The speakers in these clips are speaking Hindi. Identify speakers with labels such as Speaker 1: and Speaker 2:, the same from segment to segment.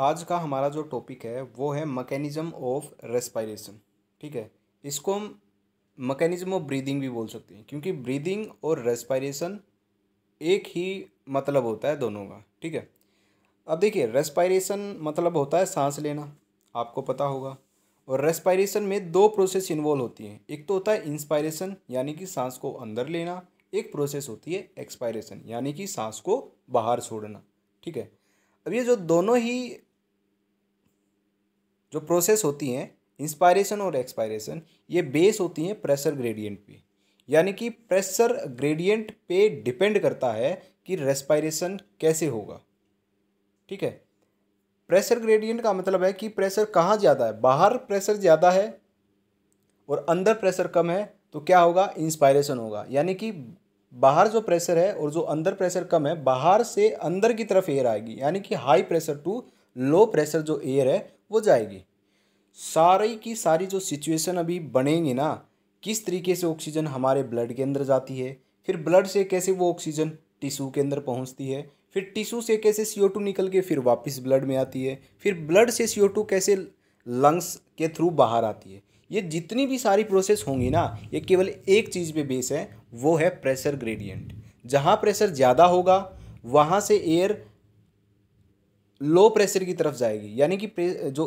Speaker 1: आज का हमारा जो टॉपिक है वो है मकैनिज़म ऑफ रेस्पायरेशन ठीक है इसको हम मकैनिज़म ऑफ ब्रीदिंग भी बोल सकते हैं क्योंकि ब्रीदिंग और रेस्पायरेशन एक ही मतलब होता है दोनों का ठीक है अब देखिए रेस्पायरेशन मतलब होता है सांस लेना आपको पता होगा और रेस्पायरेशन में दो प्रोसेस इन्वॉल्व होती हैं एक तो होता है इंस्पायरेशन यानी कि सांस को अंदर लेना एक प्रोसेस होती है एक्सपायरेशन यानी कि सांस को बाहर छोड़ना ठीक है अब ये जो दोनों ही जो प्रोसेस होती हैं इंस्पायरेशन और एक्सपायरेशन ये बेस होती हैं प्रेशर ग्रेडियंट पे यानी कि प्रेशर ग्रेडियंट पे डिपेंड करता है कि रेस्पायरेशन कैसे होगा ठीक है प्रेशर ग्रेडियंट का मतलब है कि प्रेशर कहाँ ज़्यादा है बाहर प्रेशर ज़्यादा है और अंदर प्रेशर कम है तो क्या होगा इंस्पायरेशन होगा यानी कि बाहर जो प्रेशर है और जो अंदर प्रेशर कम है बाहर से अंदर की तरफ एयर आएगी यानी कि high pressure to low pressure जो एयर है वो जाएगी सारी की सारी जो सिचुएशन अभी बनेंगी ना किस तरीके से ऑक्सीजन हमारे ब्लड के अंदर जाती है फिर ब्लड से कैसे वो ऑक्सीजन टिशू के अंदर पहुंचती है फिर टिशू से कैसे सी निकल के फिर वापस ब्लड में आती है फिर ब्लड से सी कैसे लंग्स के थ्रू बाहर आती है ये जितनी भी सारी प्रोसेस होंगी ना ये केवल एक चीज़ पे बेस है वो है प्रेशर ग्रेडियंट जहाँ प्रेशर ज़्यादा होगा वहाँ से एयर लो प्रेशर की तरफ जाएगी यानी कि जो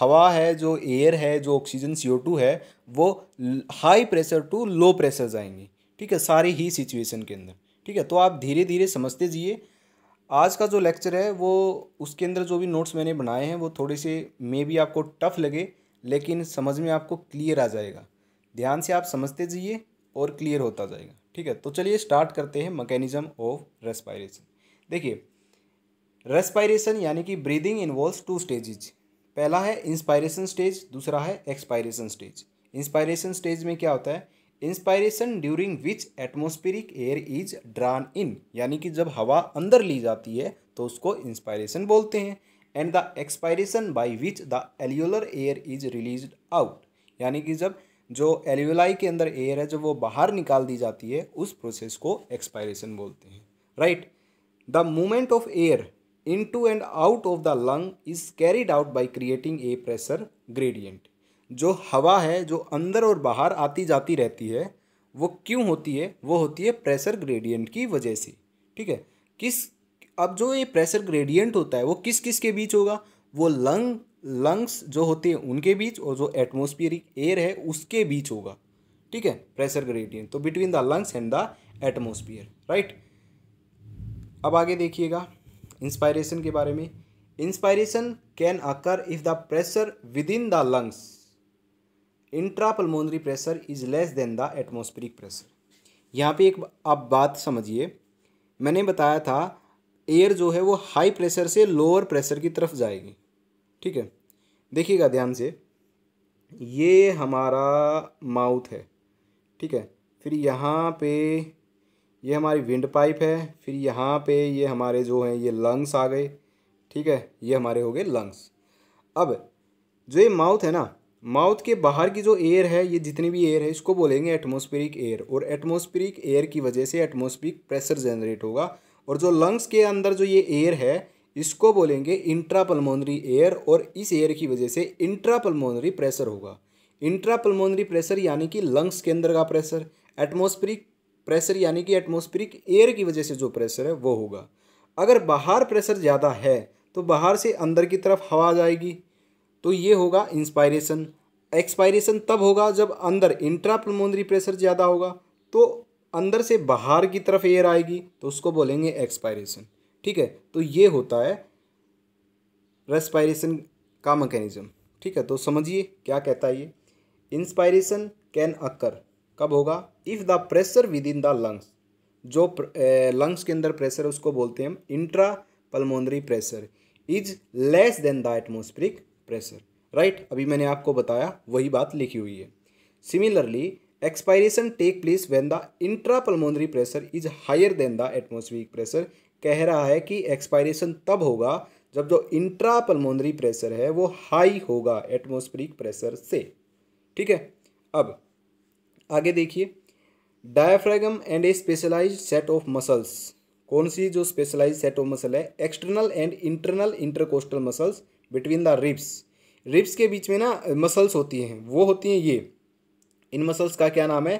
Speaker 1: हवा है जो एयर है जो ऑक्सीजन टू है वो high pressure to low pressure जाएंगी ठीक है सारी ही सिचुएशन के अंदर ठीक है तो आप धीरे धीरे समझते जाइए आज का जो लेक्चर है वो उसके अंदर जो भी नोट्स मैंने बनाए हैं वो थोड़े से मे भी आपको टफ लगे लेकिन समझ में आपको क्लियर आ जाएगा ध्यान से आप समझते जाइए और क्लियर होता जाएगा ठीक है तो चलिए स्टार्ट करते हैं मैकेनिज्म ऑफ रेस्पायरेशन देखिए रेस्पायरेशन यानी कि ब्रीदिंग इन्वॉल्व्स टू स्टेजेज पहला है इंस्पायरेशन स्टेज दूसरा है एक्सपायरेशन स्टेज इंस्पायरेशन स्टेज में क्या होता है inspiration during which atmospheric air is drawn in यानी कि जब हवा अंदर ली जाती है तो उसको इंस्पायरेशन बोलते हैं and the expiration by which the alveolar air is release out यानी कि जब जो एल्यूलाई के अंदर एयर है जब वो बाहर निकाल दी जाती है उस प्रोसेस को एक्सपायरेशन बोलते हैं right the movement of air into and out of the lung is carried out by creating a pressure gradient जो हवा है जो अंदर और बाहर आती जाती रहती है वो क्यों होती है वो होती है प्रेशर ग्रेडियंट की वजह से ठीक है किस अब जो ये प्रेशर ग्रेडियंट होता है वो किस किस के बीच होगा वो लंग लंग्स जो होते हैं उनके बीच और जो एटमोस्फियरिक एयर है उसके बीच होगा ठीक है प्रेशर ग्रेडियंट तो between the lungs and the atmosphere right अब आगे देखिएगा इंस्पायरेशन के बारे में inspiration can occur if the pressure within the lungs intrapulmonary pressure is less than the atmospheric pressure यहाँ पे एक आप बात समझिए मैंने बताया था एयर जो है वो हाई प्रेशर से लोअर प्रेशर की तरफ जाएगी ठीक है देखिएगा ध्यान से ये हमारा माउथ है ठीक है फिर यहाँ पे ये हमारी विंड पाइप है फिर यहाँ पे ये हमारे जो हैं ये लंग्स आ गए ठीक है ये हमारे हो गए लंग्स अब जो ये माउथ है ना माउथ के बाहर की जो एयर है ये जितनी भी एयर है इसको बोलेंगे एटमोस्फेरिक एयर और एटमोस्फेरिक एयर की वजह से एटमोस्फेरिक प्रेशर जनरेट होगा और जो लंग्स के अंदर जो ये एयर है इसको बोलेंगे इंट्रापल्मोनरी एयर और इस एयर की वजह से पलमोनरी प्रेशर होगा इंट्रापल्मोनरी प्रेशर यानी कि लंग्स के अंदर का प्रेशर एटमोस्फेरिक प्रेशर यानी कि एटमोस्फेरिक एयर की वजह से जो प्रेशर है वो होगा अगर बाहर प्रेशर ज़्यादा है तो बाहर से अंदर की तरफ हवा जाएगी तो ये होगा इंस्पायरेशन एक्सपायरेशन तब होगा जब अंदर इंट्रापल्मोनरी प्रेशर ज़्यादा होगा तो अंदर से बाहर की तरफ एयर आएगी तो उसको बोलेंगे एक्सपायरेशन ठीक है तो ये होता है रेस्पायरेशन का मैकेनिज़्म ठीक है तो समझिए क्या कहता है ये इंस्पायरेशन कैन अक्कर कब होगा if the pressure within the lungs जो लंग्स के अंदर प्रेशर है उसको बोलते हैं हम intrapulmonary pressure is less than the atmospheric pressure right अभी मैंने आपको बताया वही बात लिखी हुई है similarly expiration take place when the intrapulmonary pressure is higher than the atmospheric pressure कह रहा है कि एक्सपायरेशन तब होगा जब जो इंट्रा प्रेशर है वो हाई होगा एटमॉस्फेरिक प्रेशर से ठीक है अब आगे देखिए diaphragm and a specialise set of muscles कौन सी जो स्पेशलाइज सेट ऑफ मसल है external and internal intercostal muscles between the ribs ribs के बीच में ना मसल्स होती हैं वो होती हैं ये इन मसल्स का क्या नाम है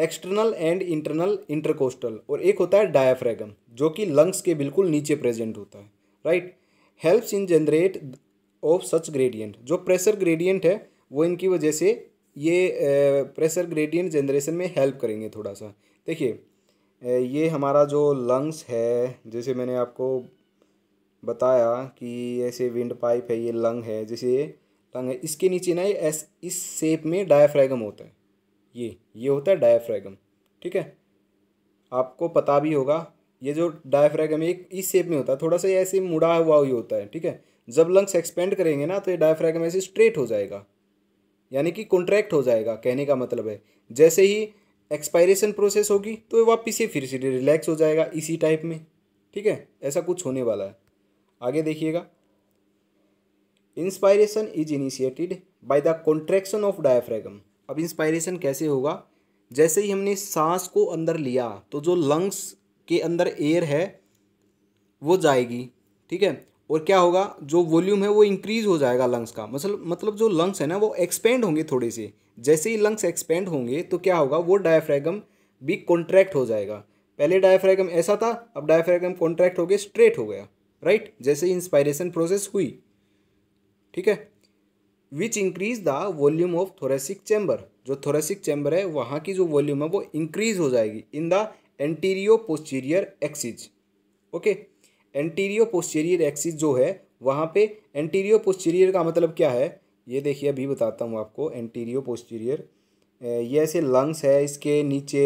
Speaker 1: एक्सटर्नल एंड इंटरनल इंटरकोस्टल और एक होता है डायाफ्रेगम जो कि लंग्स के बिल्कुल नीचे प्रेजेंट होता है right helps in generate of such gradient जो प्रेशर ग्रेडियंट है वो इनकी वजह से ये प्रेशर ग्रेडियंट जनरेशन में हेल्प करेंगे थोड़ा सा देखिए ये हमारा जो लंग्स है जैसे मैंने आपको बताया कि ऐसे विंड पाइप है ये लंग है जैसे लंग है इसके नीचे ना ये इस शेप में डायाफ्रैगम होता है ये ये होता है डायफ्रैगम ठीक है आपको पता भी होगा ये जो डायफ्रैगम एक इस शेप में होता है थोड़ा सा ऐसे मुड़ा हुआ ही होता है ठीक है जब लंग्स एक्सपेंड करेंगे ना तो ये डायफ्रैगम ऐसे स्ट्रेट हो जाएगा यानी कि कॉन्ट्रैक्ट हो जाएगा कहने का मतलब है जैसे ही एक्सपायरेशन प्रोसेस होगी तो ये वापिस से फिर से रिलैक्स हो जाएगा इसी टाइप में ठीक है ऐसा कुछ होने वाला है आगे देखिएगा inspiration is initiated by the contraction of diaphragm अब इंस्पायरेशन कैसे होगा जैसे ही हमने सांस को अंदर लिया तो जो लंग्स के अंदर एयर है वो जाएगी ठीक है और क्या होगा जो वॉल्यूम है वो इंक्रीज हो जाएगा लंग्स का मतलब मतलब जो लंग्स है ना वो एक्सपेंड होंगे थोड़े से जैसे ही लंग्स एक्सपेंड होंगे तो क्या होगा वो डायफ्रैगम भी कॉन्ट्रैक्ट हो जाएगा पहले डायफ्रैगम ऐसा था अब डायफ्रैगम कॉन्ट्रैक्ट हो गया स्ट्रेट हो गया राइट जैसे इंस्पायरेशन प्रोसेस हुई ठीक है which increase the volume of thoracic chamber जो थोरेसिक चैम्बर है वहाँ की जो वॉल्यूम है वो इंक्रीज हो जाएगी in the anteroposterior axis okay anteroposterior axis जो है वहाँ पे एंटीरियो पोस्टीरियर का मतलब क्या है ये देखिए अभी बताता हूँ आपको एंटीरियो पोस्टीरियर ये ऐसे लंग्स है इसके नीचे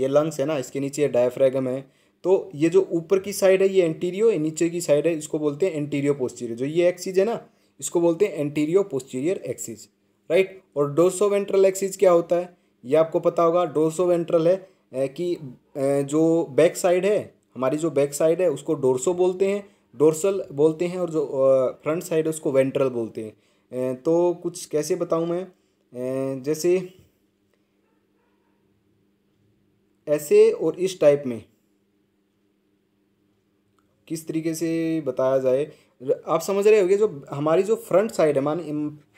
Speaker 1: ये लंग्स है ना इसके नीचे डायफ्रैगम है तो ये जो ऊपर की साइड है ये एंटीरियो नीचे की साइड है इसको बोलते हैं एंटीरियो पोस्टीरियर जो ये एक्सिज है ना इसको बोलते हैं एंटीरियो पोस्टीरियर एक्सिस राइट और डोसो वेंट्रल एक्सिस क्या होता है ये आपको पता होगा डोसो वेंट्रल है कि जो बैक साइड है हमारी जो बैक साइड है उसको डोरसो बोलते हैं डोरसल बोलते हैं और जो फ्रंट साइड है उसको वेंट्रल बोलते हैं तो कुछ कैसे बताऊं मैं जैसे ऐसे और इस टाइप में किस तरीके से बताया जाए आप समझ रहे हो जो हमारी जो फ्रंट साइड है मान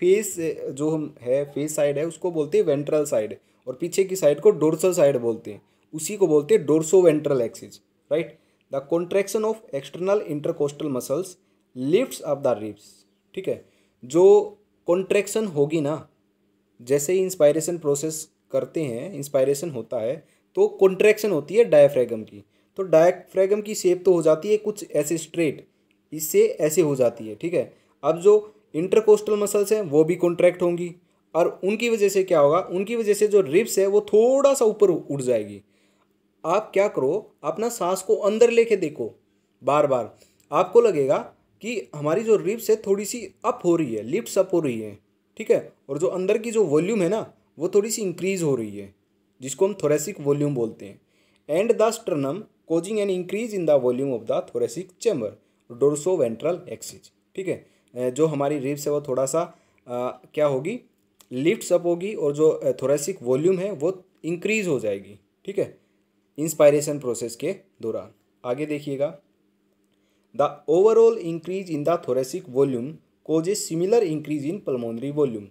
Speaker 1: फेस जो हम है फेस साइड है उसको बोलते हैं वेंट्रल साइड और पीछे की साइड को डोर्सल साइड बोलते हैं उसी को बोलते हैं dorsoventral axis right the contraction of external intercostal muscles lift of the ribs ठीक है जो कॉन्ट्रैक्शन होगी ना जैसे ही इंस्पायरेशन प्रोसेस करते हैं इंस्पायरेशन होता है तो कॉन्ट्रैक्शन होती है डायफ्रेगम की तो डायफ्रेगम की शेप तो हो जाती है कुछ ऐसे स्ट्रेट इससे ऐसे हो जाती है ठीक है अब जो इंटरकोस्टल मसल्स हैं वो भी कॉन्ट्रैक्ट होंगी और उनकी वजह से क्या होगा उनकी वजह से जो रिब्स है वो थोड़ा सा ऊपर उड़ जाएगी आप क्या करो अपना सांस को अंदर लेके देखो बार बार आपको लगेगा कि हमारी जो रिब्स है थोड़ी सी अप हो रही है लिफ्ट अप हो रही है ठीक है और जो अंदर की जो वॉल्यूम है ना वो थोड़ी सी इंक्रीज हो रही है जिसको हम थोरेसिक वॉल्यूम बोलते हैं and the sternum causing an increase in the volume of the thoracic chamber dorsoventral axis ठीक है जो हमारी रिब्स है वो थोड़ा सा आ, क्या होगी लिफ्ट अप होगी और जो थोरेसिक वॉल्यूम है वो इंक्रीज हो जाएगी ठीक है इंस्पायरेशन प्रोसेस के दौरान आगे देखिएगा the overall increase in the thoracic volume cause a similar increase in pulmonary volume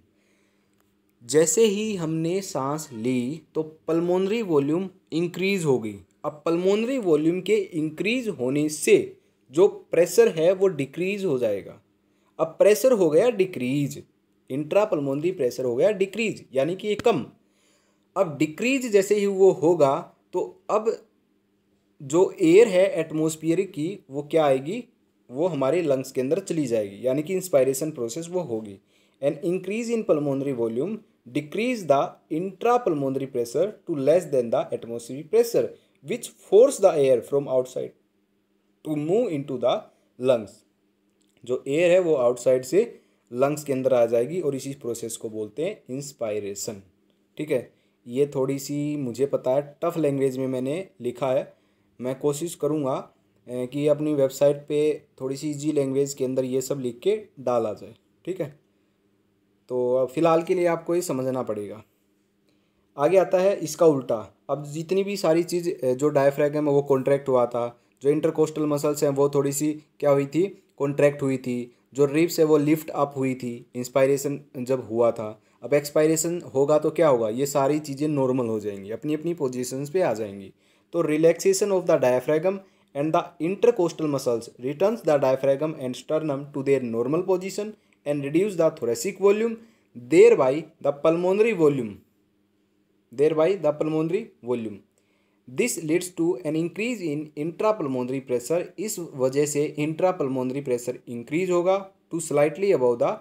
Speaker 1: जैसे ही हमने सांस ली तो पल्मोनरी वॉल्यूम इंक्रीज होगी अब पल्मोनरी वॉल्यूम के इंक्रीज होने से जो प्रेशर है वो डिक्रीज हो जाएगा अब प्रेशर हो गया डिक्रीज इंट्रापल्मोनरी प्रेशर हो गया डिक्रीज यानी कि ये कम अब डिक्रीज जैसे ही वो होगा तो अब जो एयर है एटमोसफियर की वो क्या आएगी वो हमारे लंग्स के अंदर चली जाएगी यानी कि इंस्पायरेशन प्रोसेस वो होगी and increase in pulmonary volume decrease the intrapulmonary pressure to less than the atmosphere pressure which force the air from outside to move into the lungs जो एयर है वो आउटसाइड से लंग्स के अंदर आ जाएगी और इसी प्रोसेस को बोलते हैं इंस्पायरेशन ठीक है ये थोड़ी सी मुझे पता है टफ लैंग्वेज में मैंने लिखा है मैं कोशिश करूँगा कि अपनी वेबसाइट पे थोड़ी सी इजी लैंग्वेज के अंदर ये सब लिख के डाला जाए ठीक है तो फ़िलहाल के लिए आपको ये समझना पड़ेगा आगे आता है इसका उल्टा अब जितनी भी सारी चीज़ जो डायफ्रैगम है वो कॉन्ट्रैक्ट हुआ था जो इंटरकोस्टल मसल्स हैं वो थोड़ी सी क्या हुई थी कॉन्ट्रैक्ट हुई थी जो रिप्स है वो लिफ्ट अप हुई थी इंस्पायरेशन जब हुआ था अब एक्सपायरेशन होगा तो क्या होगा ये सारी चीज़ें नॉर्मल हो जाएंगी अपनी अपनी पोजिशन पे आ जाएंगी तो relaxation of the diaphragm and the intercostal muscles return the diaphragm and sternum to their normal position and reduce the thoracic volume thereby the pulmonary volume thereby the pulmonary volume this leads to an increase in intra pressure इस वजह से इंट्रा प्रेशर इंक्रीज होगा to slightly above the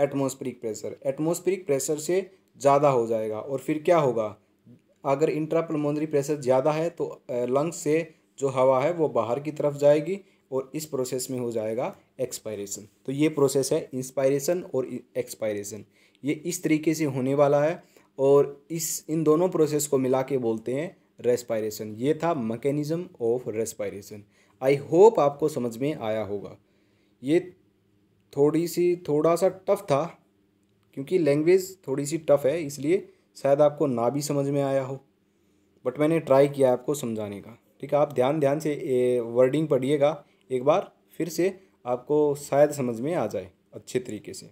Speaker 1: atmospheric pressure atmospheric pressure से ज़्यादा हो जाएगा और फिर क्या होगा अगर इंट्रा प्रेशर ज़्यादा है तो लंग्स से जो हवा है वो बाहर की तरफ जाएगी और इस प्रोसेस में हो जाएगा एक्सपायरेशन तो ये प्रोसेस है इंस्पायरेशन और एक्सपायरेशन ये इस तरीके से होने वाला है और इस इन दोनों प्रोसेस को मिला के बोलते हैं रेस्पायरेशन ये था mechanism of respiration I hope आपको समझ में आया होगा ये थोड़ी सी थोड़ा सा टफ था क्योंकि लैंग्वेज थोड़ी सी टफ है इसलिए शायद आपको ना भी समझ में आया हो बट मैंने ट्राई किया आपको समझाने का ठीक है आप ध्यान ध्यान से ए, वर्डिंग पढ़िएगा एक बार फिर से आपको शायद समझ में आ जाए अच्छे तरीके से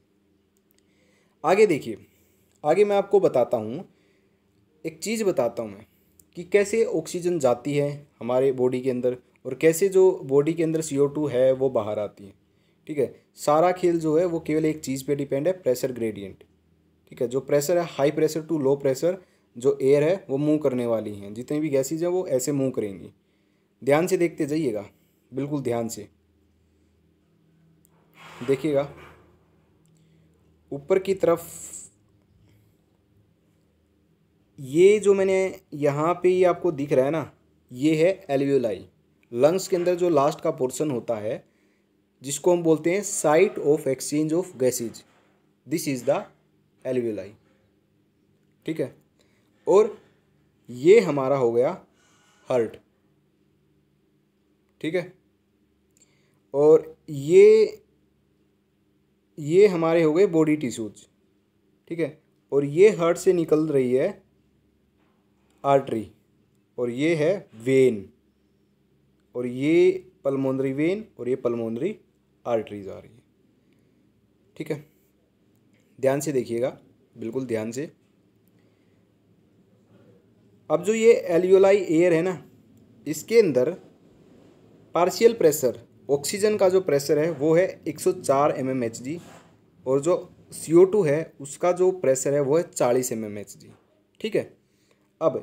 Speaker 1: आगे देखिए आगे मैं आपको बताता हूँ एक चीज़ बताता हूँ मैं कि कैसे ऑक्सीजन जाती है हमारे बॉडी के अंदर और कैसे जो बॉडी के अंदर सी है वो बाहर आती है ठीक है सारा खेल जो है वो केवल एक चीज़ पे डिपेंड है प्रेशर ग्रेडियंट ठीक है जो प्रेशर है high pressure to low pressure जो एयर है वो मूव करने वाली हैं जितनी भी गैसेज हैं वो ऐसे मूव करेंगी ध्यान से देखते जाइएगा बिल्कुल ध्यान से देखिएगा ऊपर की तरफ ये जो मैंने यहाँ पे ये आपको दिख रहा है ना ये है एलवियोलाई लंग्स के अंदर जो लास्ट का पोर्शन होता है जिसको हम बोलते हैं site of exchange of gases this is the alveoli ठीक है और ये हमारा हो गया हर्ट ठीक है और ये ये हमारे हो गए बॉडी टिश्यूज ठीक है और ये हर्ट से निकल रही है आर्टरी और ये है वेन और ये पलमोनरी वेन और ये पलमोनरी आर्टरीज आ रही है ठीक है ध्यान से देखिएगा बिल्कुल ध्यान से अब जो ये एल्यूलाई एयर है ना इसके अंदर पार्शियल प्रेशर ऑक्सीजन का जो प्रेशर है वो है 104 एम और जो टू है उसका जो प्रेशर है वो है 40 एम एच ठीक है अब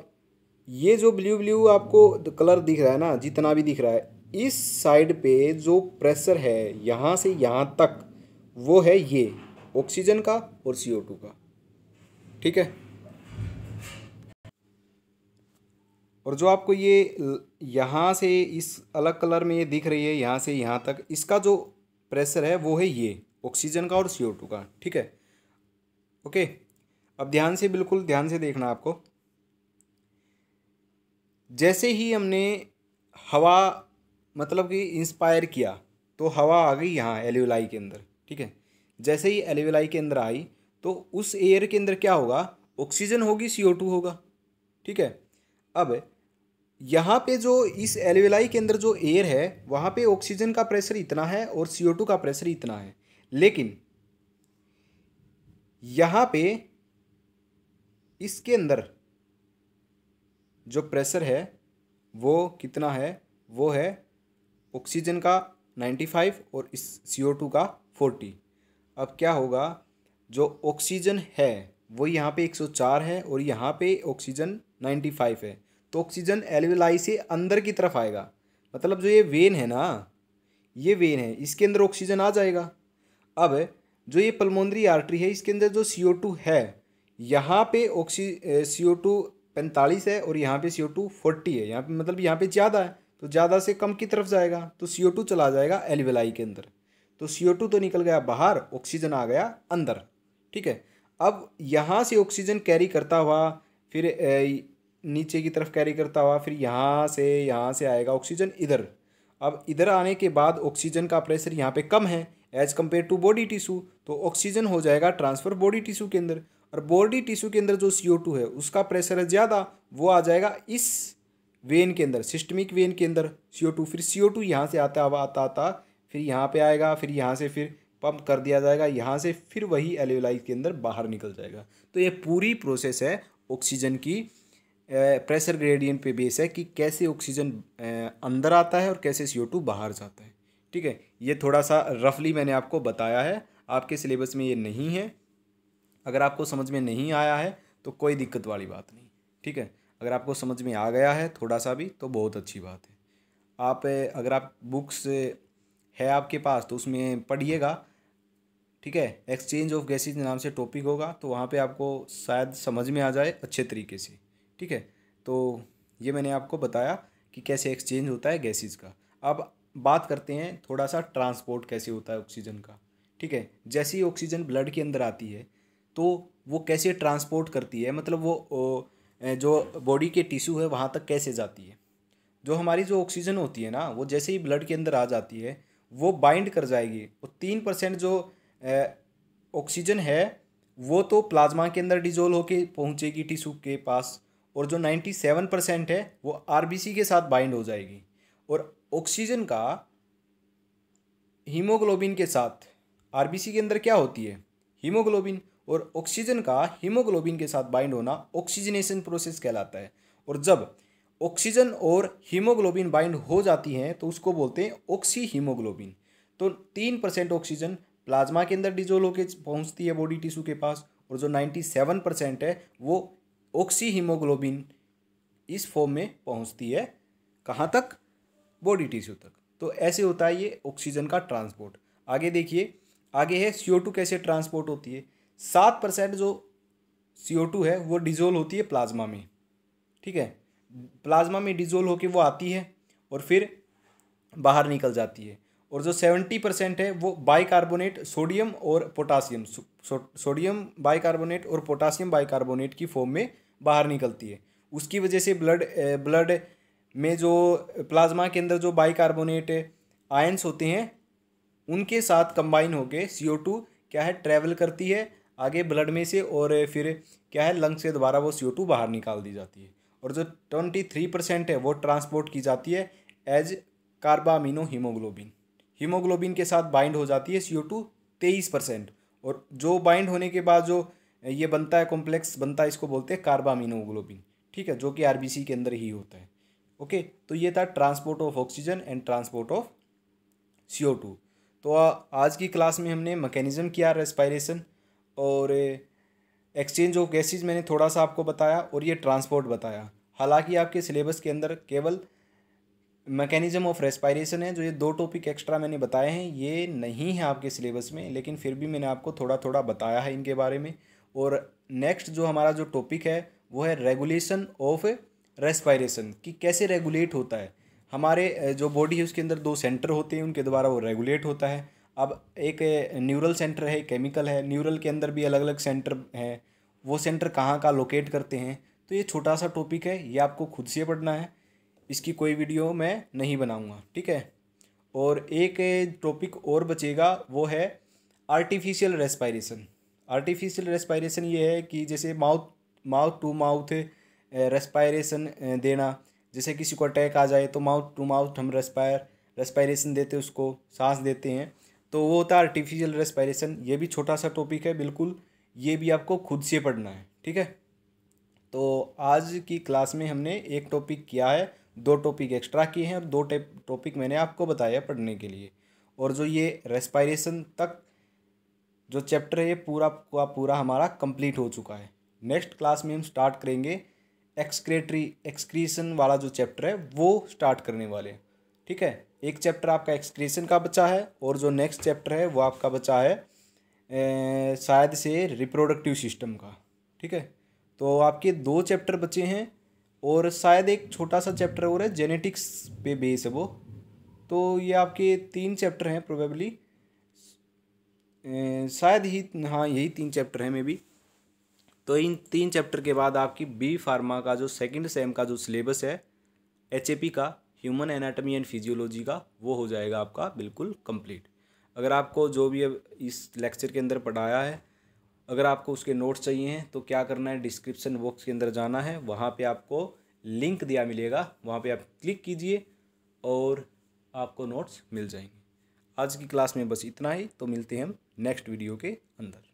Speaker 1: ये जो ब्लू ब्लू आपको कलर दिख रहा है ना जितना भी दिख रहा है इस साइड पे जो प्रेशर है यहाँ से यहाँ तक वो है ये ऑक्सीजन का और सी ओ टू का ठीक है और जो आपको ये यहाँ से इस अलग कलर में ये दिख रही है यहाँ से यहाँ तक इसका जो प्रेशर है वो है ये ऑक्सीजन का और सी ओ टू का ठीक है ओके अब ध्यान से बिल्कुल ध्यान से देखना आपको जैसे ही हमने हवा मतलब कि इंस्पायर किया तो हवा आ गई यहाँ एलिवलाई के अंदर ठीक है जैसे ही एलिवलाई के अंदर आई तो उस एयर के अंदर क्या होगा ऑक्सीजन होगी सी ओ टू होगा ठीक है अब यहाँ पे जो इस एलिवलाई के अंदर जो एयर है वहाँ पे ऑक्सीजन का प्रेशर इतना है और सी ओ टू का प्रेशर इतना है लेकिन यहाँ पे इसके अंदर जो प्रेशर है वो कितना है वो है ऑक्सीजन का नाइन्टी फाइव और इस सी ओ टू का फोर्टी अब क्या होगा जो ऑक्सीजन है वो यहाँ पे एक सौ चार है और यहाँ पे ऑक्सीजन नाइन्टी फाइव है तो ऑक्सीजन एलविलाई से अंदर की तरफ आएगा मतलब जो ये वेन है ना ये वेन है इसके अंदर ऑक्सीजन आ जाएगा अब जो ये पलमोंद्री आर्टरी है इसके अंदर जो सी ओ टू है यहाँ पे ऑक्सी सी ओ टू पैंतालीस है और यहाँ पे सी ओ टू फोर्टी है यहाँ पे मतलब यहाँ पे ज़्यादा है तो ज़्यादा से कम की तरफ जाएगा तो सी ओ टू चला जाएगा एलवेलाई के अंदर तो सी ओ टू तो निकल गया बाहर ऑक्सीजन आ गया अंदर ठीक है अब यहाँ से ऑक्सीजन कैरी करता हुआ फिर ए, नीचे की तरफ कैरी करता हुआ फिर यहाँ से यहाँ से आएगा ऑक्सीजन इधर अब इधर आने के बाद ऑक्सीजन का प्रेशर यहाँ पे कम है as compare to body tissue तो ऑक्सीजन हो जाएगा ट्रांसफ़र बॉडी टिशू के अंदर और बॉडी टिश्यू के अंदर जो सी है उसका प्रेशर है ज़्यादा वो आ जाएगा इस वेन के अंदर सिस्टमिक वेन के अंदर सी टू फिर सी ओ टू यहाँ से आता आता आता फिर यहाँ पे आएगा फिर यहाँ से फिर पंप कर दिया जाएगा यहाँ से फिर वही एलिवलाइज के अंदर बाहर निकल जाएगा तो ये पूरी प्रोसेस है ऑक्सीजन की प्रेशर ग्रेडियंट पे बेस है कि कैसे ऑक्सीजन अंदर आता है और कैसे सी बाहर जाता है ठीक है ये थोड़ा सा रफली मैंने आपको बताया है आपके सिलेबस में ये नहीं है अगर आपको समझ में नहीं आया है तो कोई दिक्कत वाली बात नहीं ठीक है अगर आपको समझ में आ गया है थोड़ा सा भी तो बहुत अच्छी बात है आप अगर आप बुक्स है आपके पास तो उसमें पढ़िएगा ठीक है एक्सचेंज ऑफ गैसेज नाम से टॉपिक होगा तो वहाँ पे आपको शायद समझ में आ जाए अच्छे तरीके से ठीक है तो ये मैंने आपको बताया कि कैसे एक्सचेंज होता है गैसेज का अब बात करते हैं थोड़ा सा ट्रांसपोर्ट कैसे होता है ऑक्सीजन का ठीक है जैसी ऑक्सीजन ब्लड के अंदर आती है तो वो कैसे ट्रांसपोर्ट करती है मतलब वो जो बॉडी के टिश्यू है वहाँ तक कैसे जाती है जो हमारी जो ऑक्सीजन होती है ना वो जैसे ही ब्लड के अंदर आ जाती है वो बाइंड कर जाएगी और तीन परसेंट जो ऑक्सीजन है वो तो प्लाज्मा के अंदर डिजोल्व होके पहुँचेगी टिशू के पास और जो नाइन्टी सेवन परसेंट है वो सी के साथ बाइंड हो जाएगी और ऑक्सीजन का हीमोग्लोबिन के साथ सी के अंदर क्या होती है हीमोग्लोबिन और ऑक्सीजन का हीमोग्लोबिन के साथ बाइंड होना ऑक्सीजनेशन प्रोसेस कहलाता है और जब ऑक्सीजन और हीमोग्लोबिन बाइंड हो जाती हैं तो उसको बोलते हैं ऑक्सी हीमोग्लोबिन तो तीन परसेंट ऑक्सीजन प्लाज्मा के अंदर डिजोल होकर पहुँचती है बॉडी टिश्यू के पास और जो नाइन्टी सेवन परसेंट है वो ऑक्सी हीमोग्लोबिन इस फॉर्म में पहुँचती है कहाँ तक बॉडी टिश्यू तक तो ऐसे होता है ये ऑक्सीजन का ट्रांसपोर्ट आगे देखिए आगे है सी कैसे ट्रांसपोर्ट होती है सात परसेंट जो सी ओ टू है वो डिज़ोल होती है प्लाज्मा में ठीक है प्लाज्मा में डिज़ोल होकर वो आती है और फिर बाहर निकल जाती है और जो सेवेंटी परसेंट है वो बाइकार्बोनेट सोडियम और potassium so, so, sodium bicarbonate और पोटासियम बाइकार्बोनेट की फॉर्म में बाहर निकलती है उसकी वजह से ब्लड ब्लड में जो प्लाज्मा के अंदर जो बाइकार्बोनेट आयंस होते हैं उनके साथ कंबाइन होकर सी ओ टू क्या है ट्रैवल करती है आगे ब्लड में से और फिर क्या है लंग से दोबारा वो सी बाहर निकाल दी जाती है और जो ट्वेंटी थ्री परसेंट है वो ट्रांसपोर्ट की जाती है एज कार्बामिनो हीमोग्लोबिन हीमोग्लोबिन के साथ बाइंड हो जाती है सी टू तेईस परसेंट और जो बाइंड होने के बाद जो ये बनता है कॉम्प्लेक्स बनता है इसको बोलते हैं कार्बामिनोग्लोबिन ठीक है जो कि आर के अंदर ही होता है ओके तो ये था transport of oxygen and transport of C two तो आज की क्लास में हमने मैकेनिज्म किया रेस्पायरेशन और एक्सचेंज ऑफ गैसेज मैंने थोड़ा सा आपको बताया और ये ट्रांसपोर्ट बताया हालांकि आपके सिलेबस के अंदर केवल मैकेनिज्म ऑफ रेस्पायरेशन है जो ये दो टॉपिक एक्स्ट्रा मैंने बताए हैं ये नहीं है आपके सिलेबस में लेकिन फिर भी मैंने आपको थोड़ा थोड़ा बताया है इनके बारे में और नेक्स्ट जो हमारा जो टॉपिक है वो है रेगुलेशन ऑफ रेस्पायरेशन कि कैसे रेगुलेट होता है हमारे जो बॉडी है उसके अंदर दो सेंटर होते हैं उनके द्वारा वो रेगुलेट होता है अब एक न्यूरल सेंटर है केमिकल है न्यूरल के अंदर भी अलग अलग सेंटर हैं वो सेंटर कहाँ का लोकेट करते हैं तो ये छोटा सा टॉपिक है ये आपको खुद से पढ़ना है इसकी कोई वीडियो मैं नहीं बनाऊँगा ठीक है और एक टॉपिक और बचेगा वो है आर्टिफिशियल रेस्पायरेशन आर्टिफिशियल रेस्पायरेशन ये है कि जैसे mouth mouth to mouth respiration देना जैसे किसी को अटैक आ जाए तो माउथ टू माउथ हम रेस्पायर रेस्पायरेशन देते उसको सांस देते हैं तो वो होता है आर्टिफिशियल रेस्पायरेशन ये भी छोटा सा टॉपिक है बिल्कुल ये भी आपको खुद से पढ़ना है ठीक है तो आज की क्लास में हमने एक टॉपिक किया है दो टॉपिक एक्स्ट्रा किए हैं और दो टॉपिक मैंने आपको बताया पढ़ने के लिए और जो ये रेस्पायरेशन तक जो चैप्टर है ये पूरा का पूरा हमारा कंप्लीट हो चुका है नेक्स्ट क्लास में हम स्टार्ट करेंगे एक्सक्रेटरी एक्सक्रीशन वाला जो चैप्टर है वो स्टार्ट करने वाले ठीक है एक चैप्टर आपका एक्सक्रीशन का बचा है और जो नेक्स्ट चैप्टर है वो आपका बचा है शायद से रिप्रोडक्टिव सिस्टम का ठीक है तो आपके दो चैप्टर बचे हैं और शायद एक छोटा सा चैप्टर और है जेनेटिक्स पे बेस है वो तो ये आपके तीन चैप्टर हैं प्रोबेबली शायद ही हाँ यही तीन चैप्टर हैं मे बी तो इन तीन चैप्टर के बाद आपकी बी फार्मा का जो सेकंड सेम का जो सिलेबस है एच का ह्यूमन एनाटमी एंड फिजियोलॉजी का वो हो जाएगा आपका बिल्कुल कंप्लीट अगर आपको जो भी इस लेक्चर के अंदर पढ़ाया है अगर आपको उसके नोट्स चाहिए हैं तो क्या करना है डिस्क्रिप्शन बॉक्स के अंदर जाना है वहाँ पे आपको लिंक दिया मिलेगा वहाँ पे आप क्लिक कीजिए और आपको नोट्स मिल जाएंगे आज की क्लास में बस इतना ही तो मिलते हैं हम नेक्स्ट वीडियो के अंदर